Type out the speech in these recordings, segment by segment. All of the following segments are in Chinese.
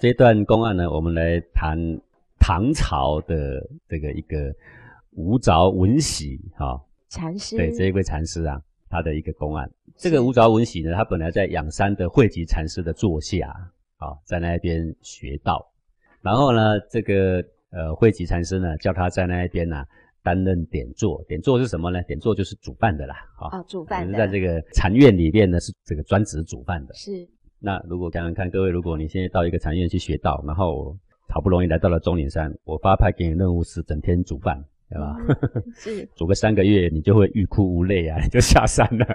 这段公案呢，我们来谈唐朝的这个一个吴凿文喜哈禅师，对这一位禅师啊，他的一个公案。这个吴凿文喜呢，他本来在仰山的慧集禅师的座下啊，在那一边学道。然后呢，这个呃慧集禅师呢，叫他在那一边呢担任点座，点座是什么呢？点座就是煮饭的啦，啊，煮饭，就是在这个禅院里面呢，是这个专职煮饭的。是。那如果刚刚看各位，如果你现在到一个禅院去学道，然后好不容易来到了中岭山，我发派给你任务是整天煮饭，对吧？是 煮个三个月，你就会欲哭无泪啊，就下山了。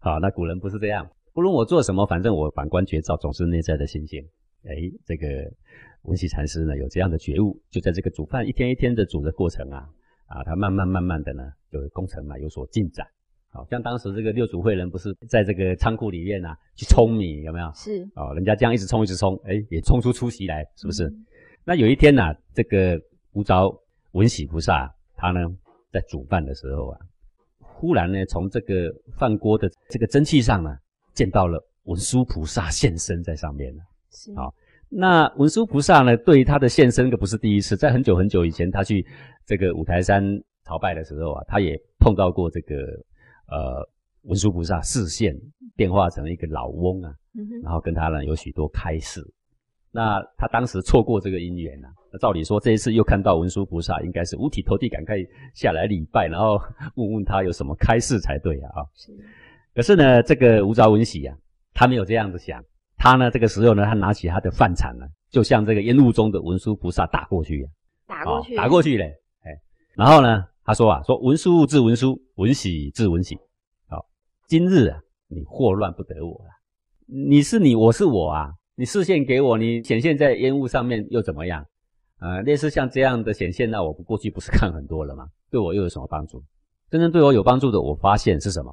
好，那古人不是这样，不论我做什么，反正我反观觉照，总是内在的心境。哎，这个文熙禅师呢有这样的觉悟，就在这个煮饭一天一天的煮的过程啊，啊，他慢慢慢慢的呢，有工程嘛，有所进展。好像当时这个六祖慧人不是在这个仓库里面呐去冲米，有没有？是哦，人家这样一直冲一直冲，哎，也冲出出息来，是不是？那有一天呐，这个吴着文喜菩萨他呢在煮饭的时候啊，忽然呢从这个饭锅的这个蒸汽上呢见到了文殊菩萨现身在上面了。是哦。那文殊菩萨呢对于他的现身可不是第一次，在很久很久以前他去这个五台山朝拜的时候啊，他也碰到过这个。呃，文殊菩萨视线变化成一个老翁啊，然后跟他呢有许多开示。那他当时错过这个姻缘啊，那照理说这一次又看到文殊菩萨，应该是五体投地，赶快下来礼拜，然后问问他有什么开示才对啊。是。可是呢，这个吴招文喜啊，他没有这样子想，他呢这个时候呢，他拿起他的饭铲呢，就向这个烟雾中的文殊菩萨打过去。打过去。打过去嘞，哎，然后呢？他说啊，说文书治文书，文喜治文喜。好，今日啊，你祸乱不得我啊，你是你，我是我啊。你视线给我，你显现在烟雾上面又怎么样？啊，类似像这样的显现，那我过去不是看很多了吗？对我又有什么帮助？真正对我有帮助的，我发现是什么？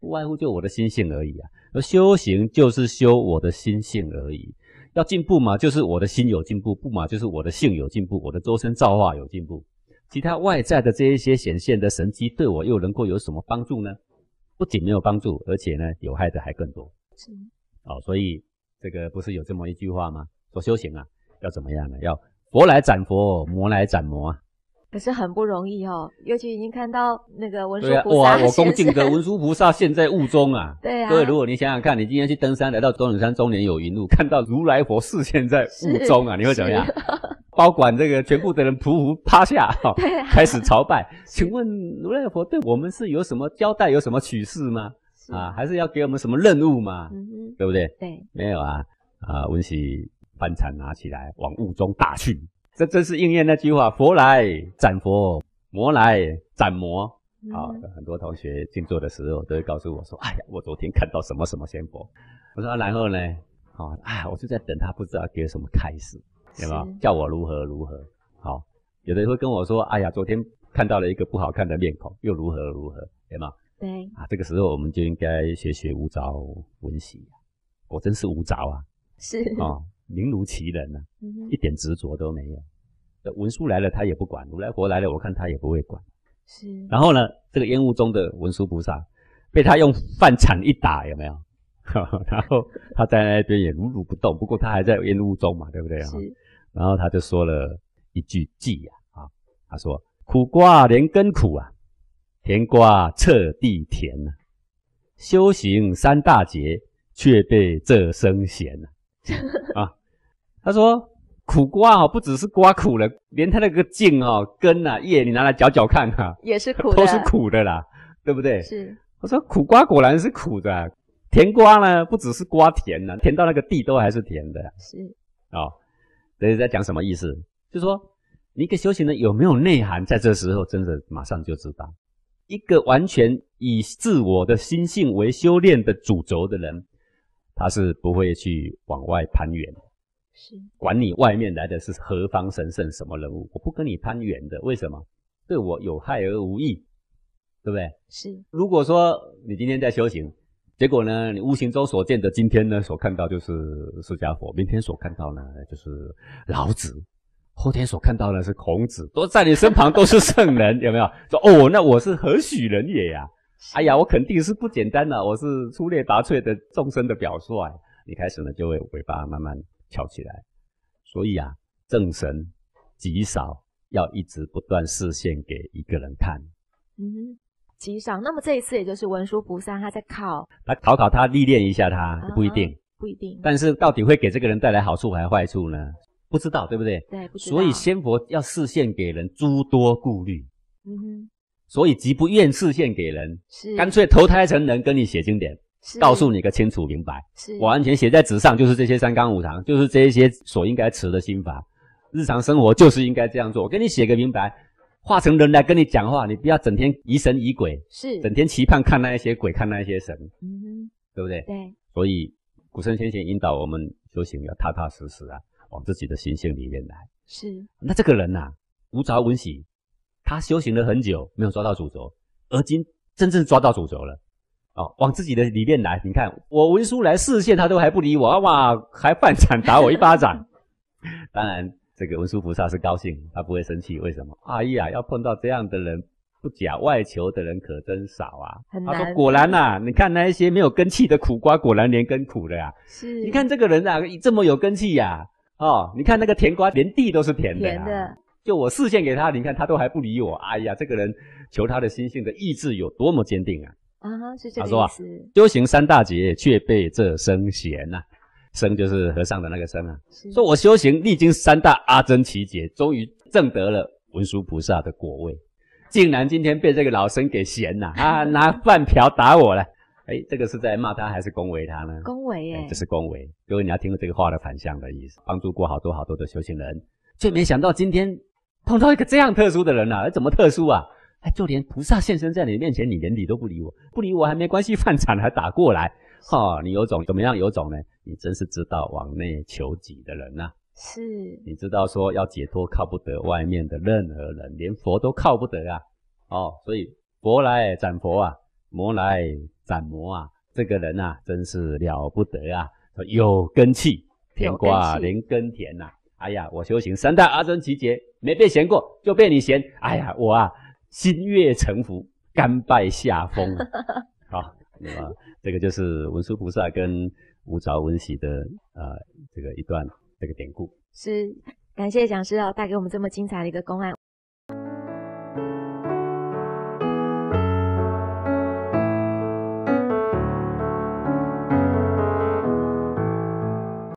不外乎就我的心性而已啊。而修行就是修我的心性而已。要进步嘛，就是我的心有进步；不嘛，就是我的性有进步，我的周身造化有进步。其他外在的这一些显现的神迹，对我又能够有什么帮助呢？不仅没有帮助，而且呢，有害的还更多。是哦，所以这个不是有这么一句话吗？说修行啊，要怎么样呢？要佛来斩佛，魔来斩魔。可是很不容易哦，尤其已经看到那个文殊菩萨，哇，我恭敬的 文殊菩萨现在雾中啊。对啊，位，如果你想想看，你今天去登山，来到终南山中年有云路，看到如来佛示现在雾中啊，你会怎么样？包管这个全部的人匍匐趴下，哈，开始朝拜。请问如来佛对我们是有什么交代，有什么取示吗？啊，还是要给我们什么任务吗？嗯对不对？对，没有啊。啊，温席翻禅拿起来往雾中打去，这真是应验那句话：佛来斩佛，魔来斩魔。啊，很多同学静坐的时候都会告诉我说：哎呀，我昨天看到什么什么仙佛。我说，然后呢？啊啊，我就在等他，不知道给什么开始。对吗？叫我如何如何好？有的人会跟我说：“哎呀，昨天看到了一个不好看的面孔，又如何如何？”对吗？对啊，这个时候我们就应该学学无着文喜。果真是无着啊！是 啊，名如其人呢，一点执着都没有。文殊来了，他也不管；如来佛来了，我看他也不会管。是。然后呢，这个烟雾中的文殊菩萨被他用饭铲一打，有没有？然后他在那边也如如不动。不过他还在烟雾中嘛，对不对啊？是。然后他就说了一句偈呀，啊，他说：“苦瓜连根苦啊，甜瓜彻地甜啊。修行三大劫，却被这生嫌啊。”他说：“苦瓜啊，不只是瓜苦了，连他那个茎啊、根啊、叶，你拿来嚼嚼看啊，也是苦的，都是苦的啦，对不对？”是。我说：“苦瓜果然是苦的，甜瓜呢，不只是瓜甜啊，甜到那个地都还是甜的。”是啊。等于在讲什么意思？就是说，一个修行人有没有内涵，在这时候真的马上就知道。一个完全以自我的心性为修炼的主轴的人，他是不会去往外攀援，的。是，管你外面来的是何方神圣，什么人物，我不跟你攀援的。为什么？对我有害而无益，对不对？是。如果说你今天在修行，结果呢？你无形中所见的，今天呢所看到就是释迦佛，明天所看到呢就是老子，后天所看到呢是孔子，都在你身旁都是圣人，有没有？说哦，那我是何许人也呀？哎呀，我肯定是不简单啊，我是出类拔萃的众生的表率。你开始呢就会尾巴慢慢翘起来，所以啊，正神极少要一直不断视线给一个人看。嗯。极少。那么这一次，也就是文殊菩萨，他在考他考考他，历练一下他，不一定，不一定。但是到底会给这个人带来好处还是坏处呢？不知道，对不对？对，不知道。所以，仙佛要示现给人诸多顾虑。嗯哼。所以极不愿示现给人，是干脆投胎成人，跟你写经典，告诉你个清楚明白。是，我完全写在纸上，就是这些三纲五常，就是这些所应该持的心法。日常生活就是应该这样做。我给你写个明白。化成人来跟你讲话，你不要整天疑神疑鬼，是整天期盼看那一些鬼，看那一些神，嗯，对不对？对。所以古圣先贤引导我们修行要踏踏实实啊，往自己的心性里面来。是。那这个人呐，无朝文喜，他修行了很久，没有抓到主轴，而今真正抓到主轴了，哦，往自己的里面来。你看我文殊来视线，他都还不理我，哇，还半场打我一巴掌。当然。这个文殊菩萨是高兴，他不会生气。为什么？哎呀，要碰到这样的人，不假外求的人可真少啊！他说：“果然呐，你看那一些没有根气的苦瓜，果然连根苦的呀。你看这个人啊，这么有根气呀！哦，你看那个甜瓜，连地都是甜的呀。就我示现给他，你看他都还不理我。哎呀，这个人求他的心性的意志有多么坚定啊！啊是这个意思。修行三大劫，却被这生弦呐。”生就是和尚的那个生啊，说我修行历经三大阿僧奇劫，终于证得了文殊菩萨的果位，竟然今天被这个老僧给嫌呐，啊 拿饭瓢打我了，哎，这个是在骂他还是恭维他呢？恭维，哎，这是恭维。各位你要听了这个话的反向的意思，帮助过好多好多的修行人，却没想到今天碰到一个这样特殊的人啊，怎么特殊啊？哎，就连菩萨现身在你面前，你连理都不理我，不理我还没关系，饭铲还打过来。哈，你有种怎么样？有种呢？你真是知道往内求己的人呐。是。你知道说要解脱靠不得外面的任何人，连佛都靠不得啊。哦，所以佛来斩佛啊，魔来斩魔啊，这个人啊，真是了不得啊。有根气，甜瓜连根田呐。哎呀，我修行三大阿僧祇劫没被嫌过，就被你嫌。哎呀，我啊心悦诚服，甘拜下风。好。那么，这个就是文殊菩萨跟无着文喜的啊，这个一段这个典故。是，感谢讲师啊，带给我们这么精彩的一个公案。